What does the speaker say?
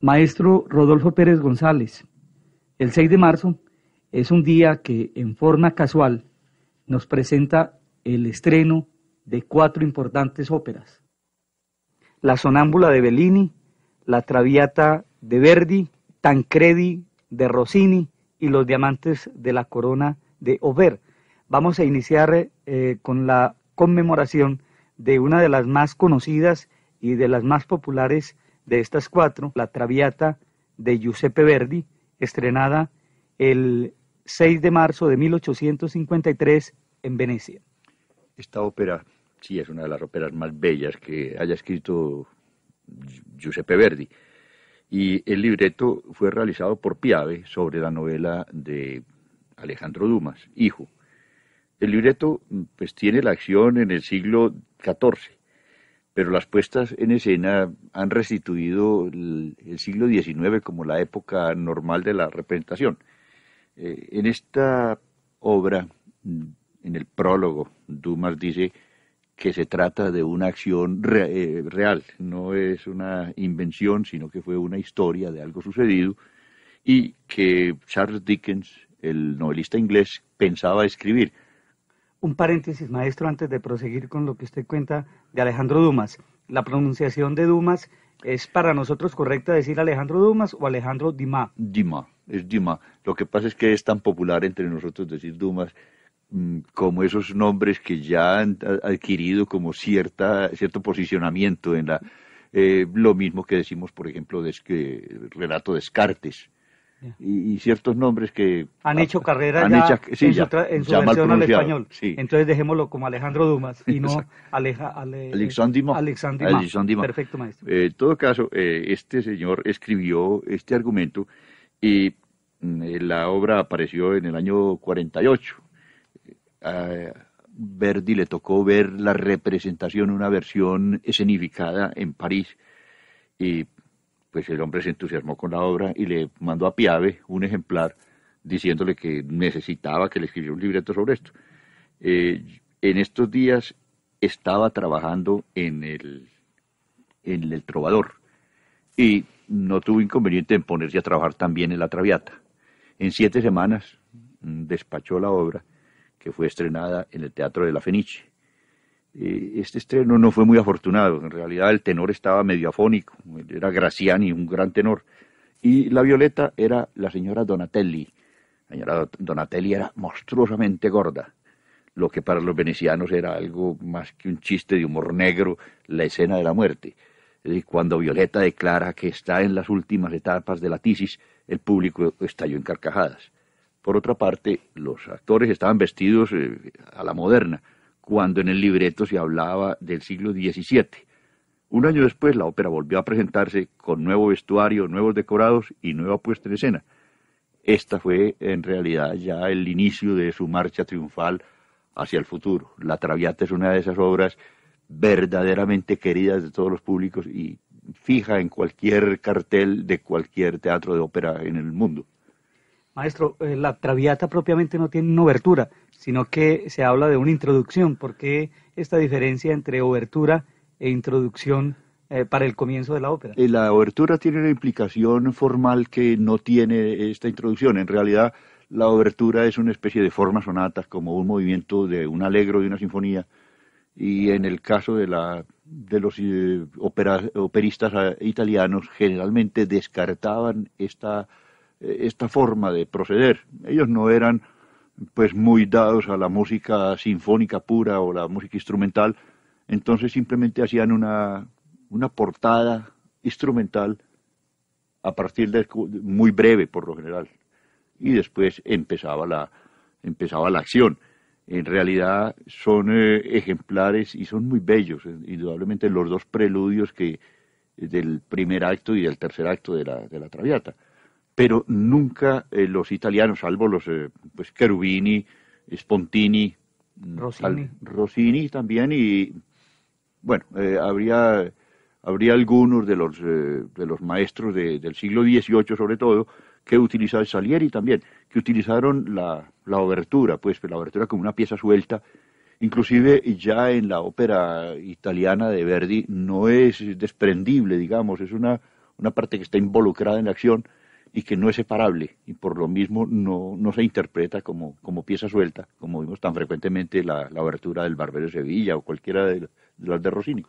Maestro Rodolfo Pérez González, el 6 de marzo es un día que en forma casual nos presenta el estreno de cuatro importantes óperas. La Sonámbula de Bellini, La Traviata de Verdi, Tancredi de Rossini y Los Diamantes de la Corona de Aubert. Vamos a iniciar eh, con la conmemoración de una de las más conocidas y de las más populares de estas cuatro, La Traviata de Giuseppe Verdi, estrenada el 6 de marzo de 1853 en Venecia. Esta ópera, sí, es una de las óperas más bellas que haya escrito Giuseppe Verdi. Y el libreto fue realizado por Piave sobre la novela de Alejandro Dumas, hijo. El libreto pues, tiene la acción en el siglo XIV pero las puestas en escena han restituido el, siglo XIX como la época normal de la representación. Eh, en esta obra, mm, en el prólogo, Dumas dice que se trata de una acción eh, real, no es una invención, sino que fue una historia de algo sucedido, y que Charles Dickens, el novelista inglés, pensaba escribir un paréntesis, maestro, antes de proseguir con lo que usted cuenta de Alejandro Dumas. La pronunciación de Dumas ¿Es para nosotros correcta decir Alejandro Dumas o Alejandro Dima? Dima, es Dima. Lo que pasa es que es tan popular entre nosotros decir Dumas mm, como esos nombres que ya han adquirido como cierta, cierto posicionamiento en la... Eh, lo mismo que decimos, por ejemplo, de, que, eh, relato Descartes, y, ciertos nombres que han ah, hecho carrera en, su, versión al español. Entonces dejémoslo como Alejandro Dumas y no Aleja, Ale, Perfecto, maestro. Eh, en todo caso, eh, este señor escribió este argumento y mm, eh, la obra apareció en el año 48. ...a Verdi le tocó ver la representación, una versión escenificada en París. Y pues el hombre se entusiasmó con la obra y le mandó a Piave un ejemplar diciéndole que necesitaba que le escribiera un libreto sobre esto. Eh, en estos días estaba trabajando en el, en el Trovador y no tuvo inconveniente en ponerse a trabajar también en La Traviata. En siete semanas mm, despachó la obra que fue estrenada en el Teatro de la Fenice. Eh, este estreno no fue muy afortunado. En realidad el tenor estaba medio afónico, era Graciani, un gran tenor. Y la Violeta era la señora Donatelli. La señora Donatelli era monstruosamente gorda lo que para los venecianos era algo más que un chiste de humor negro, la escena de la muerte. Cuando Violeta declara que está en las últimas etapas de la tisis, el público estalló en carcajadas. Por otra parte, los actores estaban vestidos eh, a la moderna, cuando en el libreto se hablaba del siglo XVII. Un año después la ópera volvió a presentarse con nuevo vestuario, nuevos decorados y nueva puesta en escena. Esta fue en realidad ya el inicio de su marcha triunfal hacia el futuro. La Traviata es una de esas obras verdaderamente queridas de todos los públicos y fija en cualquier cartel de cualquier teatro de ópera en el mundo. Maestro, eh, la Traviata propiamente no tiene una obertura, sino que se habla de una introducción. ¿Por qué esta diferencia entre obertura e introducción eh, para el comienzo de la ópera? Eh, la obertura tiene una implicación formal que no tiene esta introducción. En realidad, la obertura es una especie de forma sonata, como un movimiento de un alegro, de una sinfonía. Y en el caso de, la, de los operistas italianos, generalmente descartaban esta esta forma de proceder. Ellos no eran pues muy dados a la música sinfónica pura o la música instrumental, entonces simplemente hacían una, una portada instrumental a partir de muy breve por lo general y después empezaba la empezaba la acción. En realidad son eh, ejemplares y son muy bellos, indudablemente los dos preludios que del primer acto y del tercer acto de la, de la Traviata pero nunca eh, los italianos, salvo los eh, pues Cherubini, Spontini, mm, Rossini. también y bueno, eh, habría habría algunos de los de los maestros del siglo XVIII sobre todo que utilizaron Salieri también, que utilizaron la, la obertura, pues la obertura como una pieza suelta Inclusive ya en la ópera italiana de Verdi no es desprendible, digamos, es una, una parte que está involucrada en la acción, y que no es separable y por lo mismo no, se interpreta como, como, pieza suelta, como vimos tan frecuentemente la, la abertura del Barbero de Sevilla o cualquiera de, las de Rossini.